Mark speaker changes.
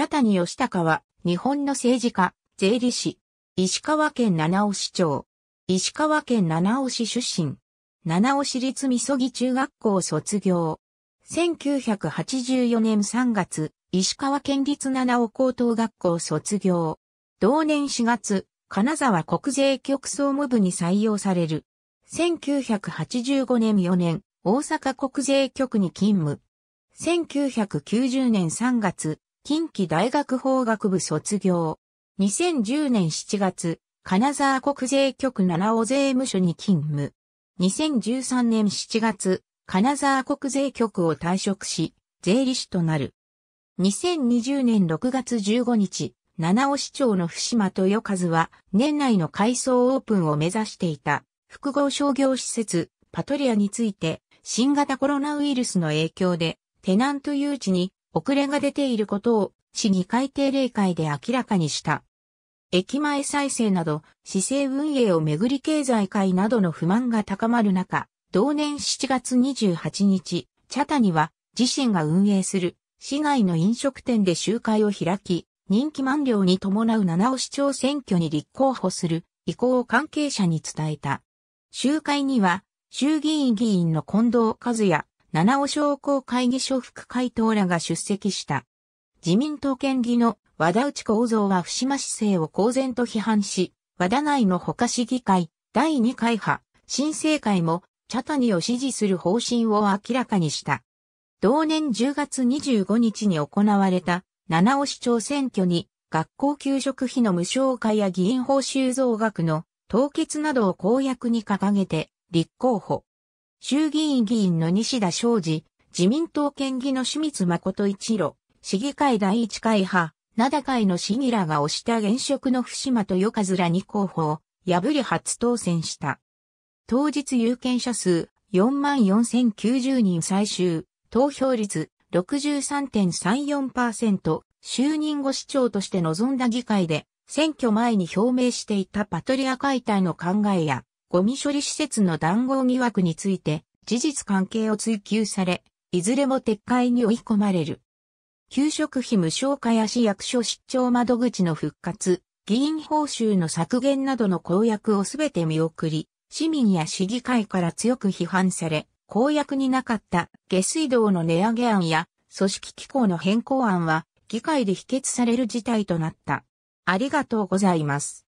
Speaker 1: 茶谷義孝は、日本の政治家、税理士、石川県七尾市長、石川県七尾市出身、七尾市立みそぎ中学校卒業。1984年3月、石川県立七尾高等学校卒業。同年4月、金沢国税局総務部に採用される。1985年4年、大阪国税局に勤務。1990年3月、近畿大学法学部卒業。2010年7月、金沢国税局七尾税務署に勤務。2013年7月、金沢国税局を退職し、税理士となる。2020年6月15日、七尾市長の福島豊和は、年内の改装オープンを目指していた、複合商業施設、パトリアについて、新型コロナウイルスの影響で、テナント誘致に遅れが出ていることを市議会定例会で明らかにした。駅前再生など、市政運営をめぐり経済界などの不満が高まる中、同年7月28日、茶谷は自身が運営する市内の飲食店で集会を開き、人気満了に伴う七尾市長選挙に立候補する意向を関係者に伝えた。集会には、衆議院議員の近藤和也、七尾商工会議所副会頭らが出席した。自民党県議の和田内構造は不島市政を公然と批判し、和田内の他市議会、第二会派、新政会も、茶谷を支持する方針を明らかにした。同年10月25日に行われた、七尾市長選挙に、学校給食費の無償化や議員報酬増額の凍結などを公約に掲げて、立候補。衆議院議員の西田昌司、自民党県議の清水誠一路、市議会第一会派、灘会の市議らが推した現職の伏間豊和らに候補を破り初当選した。当日有権者数44,090人最終、投票率63.34%、就任後市長として臨んだ議会で、選挙前に表明していたパトリア解体の考えや、ゴミ処理施設の談合疑惑について、事実関係を追及され、いずれも撤回に追い込まれる。給食費無償化や市役所出張窓口の復活、議員報酬の削減などの公約をすべて見送り、市民や市議会から強く批判され、公約になかった下水道の値上げ案や組織機構の変更案は議会で否決される事態となった。ありがとうございます。